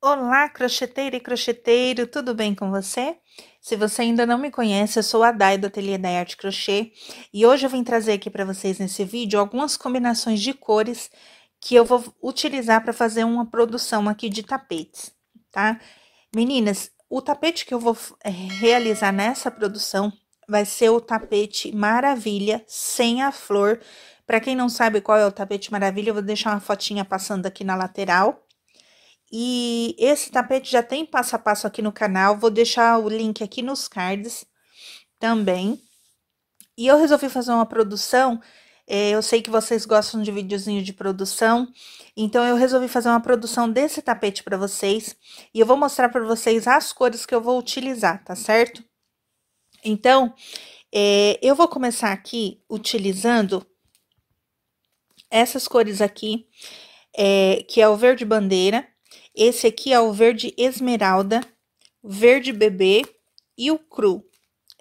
Olá, crocheteira e crocheteiro, tudo bem com você? Se você ainda não me conhece, eu sou a Dai do Ateliê da Arte Crochê e hoje eu vim trazer aqui para vocês nesse vídeo algumas combinações de cores que eu vou utilizar para fazer uma produção aqui de tapetes, tá? Meninas, o tapete que eu vou eh, realizar nessa produção vai ser o tapete maravilha sem a flor. Para quem não sabe qual é o tapete maravilha, eu vou deixar uma fotinha passando aqui na lateral. E esse tapete já tem passo a passo aqui no canal, vou deixar o link aqui nos cards também. E eu resolvi fazer uma produção, eh, eu sei que vocês gostam de videozinho de produção, então eu resolvi fazer uma produção desse tapete para vocês. E eu vou mostrar para vocês as cores que eu vou utilizar, tá certo? Então, é, eu vou começar aqui utilizando essas cores aqui, é, que é o verde bandeira, esse aqui é o verde esmeralda, verde bebê e o cru.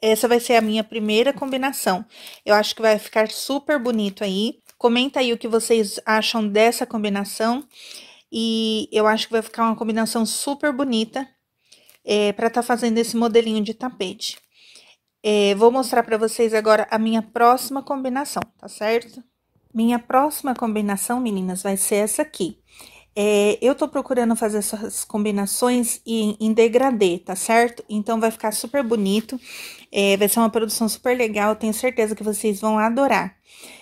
Essa vai ser a minha primeira combinação. Eu acho que vai ficar super bonito aí. Comenta aí o que vocês acham dessa combinação. E eu acho que vai ficar uma combinação super bonita é, para estar tá fazendo esse modelinho de tapete. É, vou mostrar para vocês agora a minha próxima combinação, tá certo? Minha próxima combinação, meninas, vai ser essa aqui. É, eu tô procurando fazer essas combinações em, em, degradê, tá certo? Então, vai ficar super bonito, é, vai ser uma produção super legal, tenho certeza que vocês vão adorar.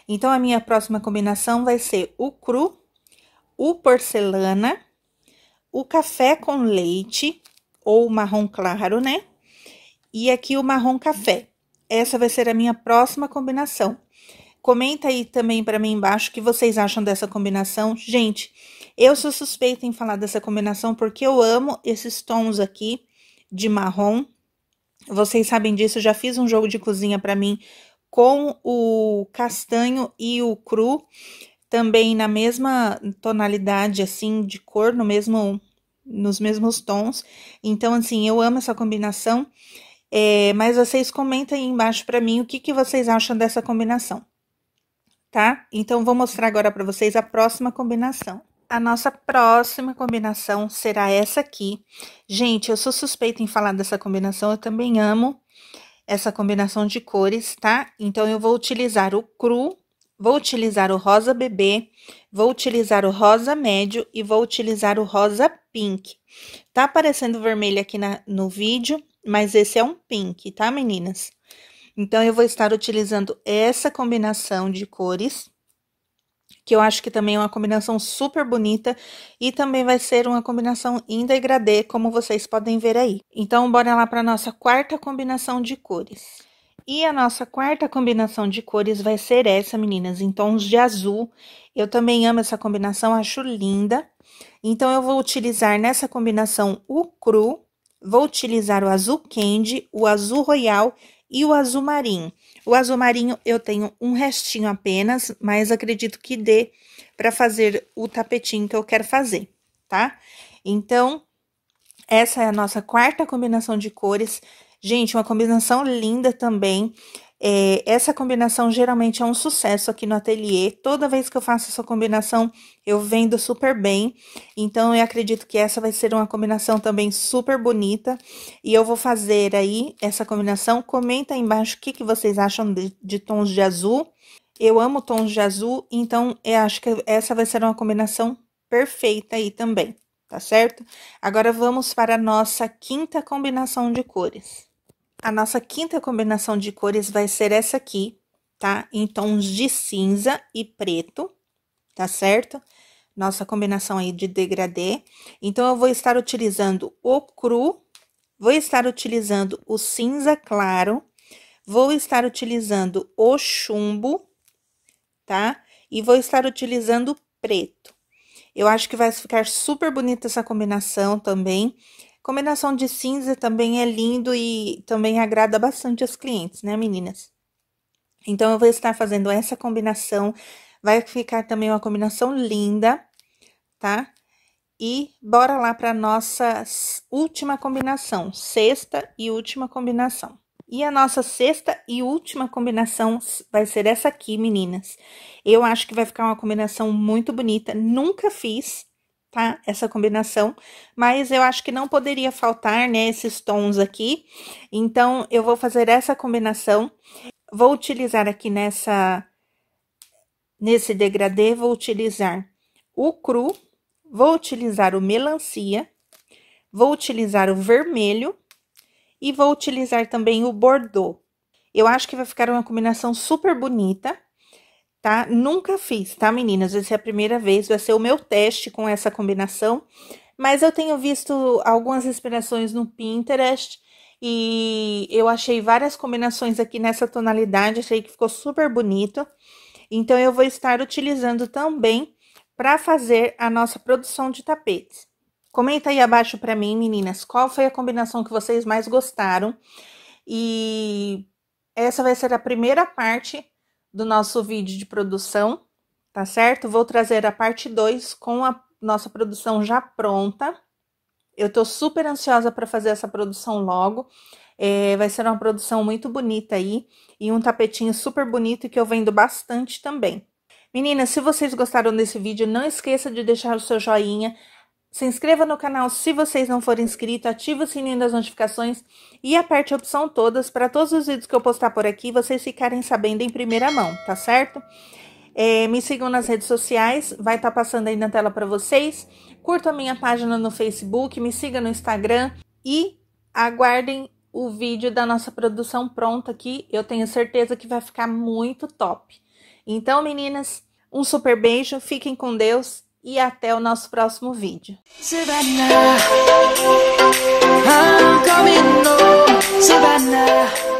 Então, a minha próxima combinação vai ser o cru, o porcelana, o café com leite, ou marrom claro, né? E aqui o marrom café. Essa vai ser a minha próxima combinação. Comenta aí também para mim embaixo o que vocês acham dessa combinação. Gente, eu sou suspeita em falar dessa combinação porque eu amo esses tons aqui de marrom. Vocês sabem disso, já fiz um jogo de cozinha para mim com o castanho e o cru, também na mesma tonalidade assim de cor, no mesmo nos mesmos tons. Então assim, eu amo essa combinação. É, mas vocês comentem aí embaixo para mim o que, que vocês acham dessa combinação, tá? Então, vou mostrar agora para vocês a próxima combinação. A nossa próxima combinação será essa aqui. Gente, eu sou suspeita em falar dessa combinação, eu também amo essa combinação de cores, tá? Então, eu vou utilizar o cru, vou utilizar o rosa bebê, vou utilizar o rosa médio e vou utilizar o rosa pink. Tá aparecendo vermelho aqui na, no vídeo, mas esse é um pink, tá, meninas? Então, eu vou estar utilizando essa combinação de cores, que eu acho que também é uma combinação super bonita e também vai ser uma combinação em degradê, como vocês podem ver aí. Então, bora lá para nossa quarta combinação de cores. E a nossa quarta combinação de cores vai ser essa, meninas, em tons de azul. Eu também amo essa combinação, acho linda. Então, eu vou utilizar nessa combinação o cru, Vou utilizar o azul candy, o azul royal e o azul marinho. O azul marinho eu tenho um restinho apenas, mas acredito que dê para fazer o tapetinho que eu quero fazer, tá? Então, essa é a nossa quarta combinação de cores. Gente, uma combinação linda também. É, essa combinação geralmente é um sucesso aqui no ateliê. Toda vez que eu faço essa combinação, eu vendo super bem. Então, eu acredito que essa vai ser uma combinação também super bonita. E eu vou fazer aí essa combinação. Comenta aí embaixo o que, que vocês acham de, de tons de azul. Eu amo tons de azul, então eu acho que essa vai ser uma combinação perfeita aí também, tá certo? Agora, vamos para a nossa quinta combinação de cores. A nossa quinta combinação de cores vai ser essa aqui, tá? Em tons de cinza e preto, tá certo? Nossa combinação aí de degradê. Então, eu vou estar utilizando o cru, vou estar utilizando o cinza claro, vou estar utilizando o chumbo, tá? E vou estar utilizando preto. Eu acho que vai ficar super bonita essa combinação também. Combinação de cinza também é lindo e também agrada bastante as clientes, né, meninas? Então, eu vou estar fazendo essa combinação. Vai ficar também uma combinação linda, tá? E bora lá para nossa última combinação, sexta e última combinação. E a nossa sexta e última combinação vai ser essa aqui, meninas. Eu acho que vai ficar uma combinação muito bonita. Nunca fiz, tá? Essa combinação, mas eu acho que não poderia faltar, né, esses tons aqui. Então, eu vou fazer essa combinação, vou utilizar aqui nessa, nesse degradê, vou utilizar o cru, vou utilizar o melancia, vou utilizar o vermelho e vou utilizar também o bordeaux. Eu acho que vai ficar uma combinação super bonita tá? Nunca fiz, tá, meninas? Essa é a primeira vez, vai ser o meu teste com essa combinação. Mas eu tenho visto algumas inspirações no Pinterest e eu achei várias combinações aqui nessa tonalidade, achei que ficou super bonito. Então eu vou estar utilizando também para fazer a nossa produção de tapetes. Comenta aí abaixo para mim, meninas, qual foi a combinação que vocês mais gostaram? E essa vai ser a primeira parte do nosso vídeo de produção, tá certo? Vou trazer a parte 2 com a nossa produção já pronta. Eu tô super ansiosa para fazer essa produção logo. É, vai ser uma produção muito bonita aí e um tapetinho super bonito que eu vendo bastante também. Meninas, se vocês gostaram desse vídeo, não esqueça de deixar o seu joinha, se inscreva no canal se vocês não forem inscritos, ative o sininho das notificações e aperte a opção todas para todos os vídeos que eu postar por aqui vocês ficarem sabendo em primeira mão, tá certo? É, me sigam nas redes sociais, vai estar tá passando aí na tela para vocês. Curtam a minha página no Facebook, me siga no Instagram e aguardem o vídeo da nossa produção pronta aqui. Eu tenho certeza que vai ficar muito top. Então, meninas, um super beijo, fiquem com Deus e até o nosso próximo vídeo. Savannah,